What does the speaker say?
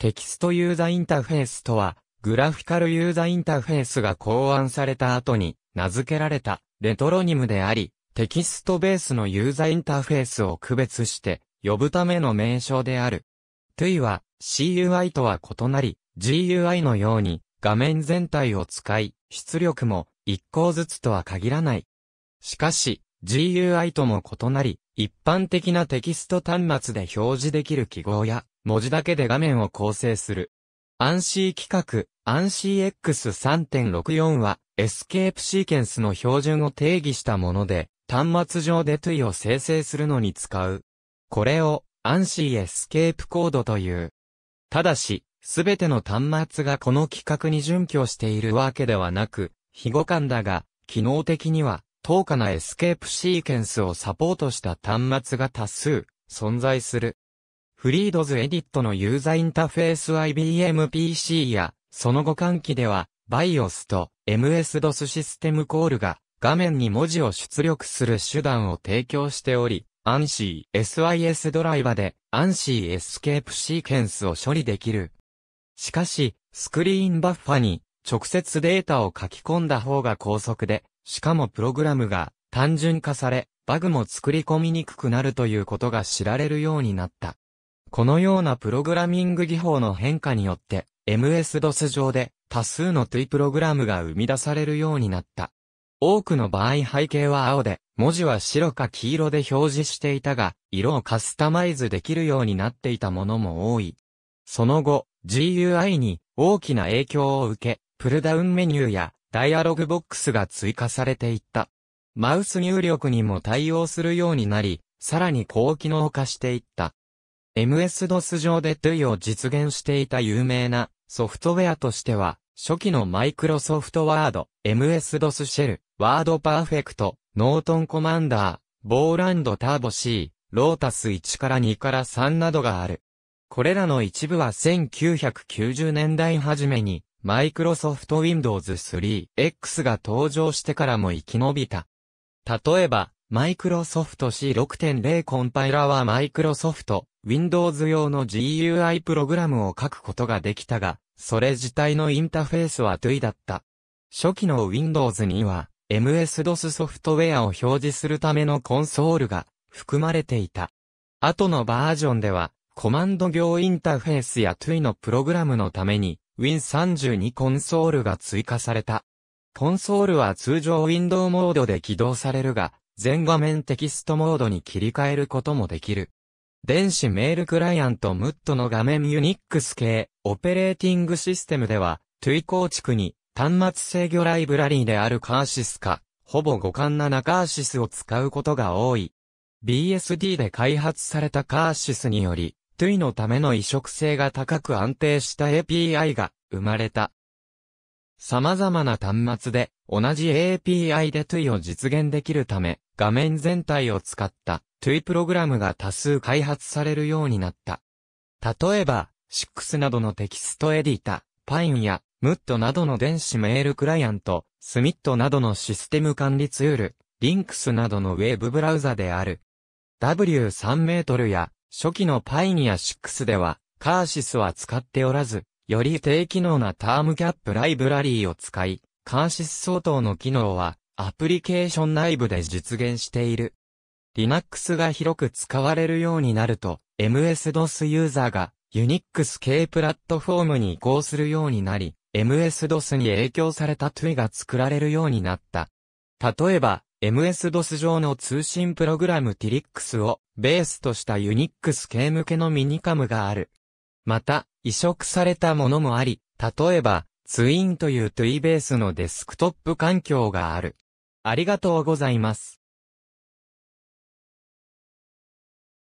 テキストユーザインターフェースとは、グラフィカルユーザインターフェースが考案された後に名付けられたレトロニムであり、テキストベースのユーザインターフェースを区別して呼ぶための名称である。TUI は CUI とは異なり、GUI のように画面全体を使い、出力も一個ずつとは限らない。しかし、GUI とも異なり、一般的なテキスト端末で表示できる記号や、文字だけで画面を構成する。a n シー規格、a n シー X3.64 は、エスケープシーケンスの標準を定義したもので、端末上で TUI を生成するのに使う。これを、a n シー・エスケープコードという。ただし、すべての端末がこの規格に準拠しているわけではなく、非互換だが、機能的には、等価なエスケープシーケンスをサポートした端末が多数、存在する。フリードズエディットのユーザーインターフェース IBM PC や、その互換機では、BIOS と MS-DOS システムコールが画面に文字を出力する手段を提供しており、ANSI SIS ドライバで ANSI エスケープシーケンスを処理できる。しかし、スクリーンバッファに直接データを書き込んだ方が高速で、しかもプログラムが単純化され、バグも作り込みにくくなるということが知られるようになった。このようなプログラミング技法の変化によって、MS-DOS 上で多数の t ゥイプログラムが生み出されるようになった。多くの場合背景は青で、文字は白か黄色で表示していたが、色をカスタマイズできるようになっていたものも多い。その後、GUI に大きな影響を受け、プルダウンメニューやダイアログボックスが追加されていった。マウス入力にも対応するようになり、さらに高機能化していった。MS-DOS 上で TUI を実現していた有名なソフトウェアとしては、初期のマイクロソフトワード、MS-DOS シェル、ワードパーフェクト、ノートンコマンダー、ボーランドターボ C、ロータス1から2から3などがある。これらの一部は1990年代初めに、マイクロソフト Windows 3X が登場してからも生き延びた。例えば、マイクロソフト C6.0 コンパイラはマイクロソフト Windows 用の GUI プログラムを書くことができたが、それ自体のインターフェースは TUI だった。初期の Windows には、MS-DOS ソフトウェアを表示するためのコンソールが含まれていた。後のバージョンでは、コマンド行インターフェースや TUI のプログラムのために、Win32 コンソールが追加された。コンソールは通常ウィンドウモードで起動されるが、全画面テキストモードに切り替えることもできる。電子メールクライアント MUT の画面ユニックス系オペレーティングシステムでは、トゥイ構築に端末制御ライブラリーであるカーシスか、ほぼ互換なナカーシスを使うことが多い。BSD で開発されたカーシスにより、トゥイのための移植性が高く安定した API が生まれた。様々な端末で同じ API でトゥイを実現できるため、画面全体を使った TUI プログラムが多数開発されるようになった。例えば、6などのテキストエディタ、Pine や MUD などの電子メールクライアント、SMIT などのシステム管理ツール、Linux などのウェブブラウザである。W3 メートルや初期の Pine や6では、カーシスは使っておらず、より低機能なタームキャップライブラリーを使い、カーシス相当の機能はアプリケーション内部で実現している。Linux が広く使われるようになると、MS-DOS ユーザーが Unix 系プラットフォームに移行するようになり、MS-DOS に影響された TUI が作られるようになった。例えば、MS-DOS 上の通信プログラム TLIX をベースとした Unix 系向けのミニカムがある。また、移植されたものもあり、例えば、ツインという TUI ベースのデスクトップ環境がある。ありがとうございます。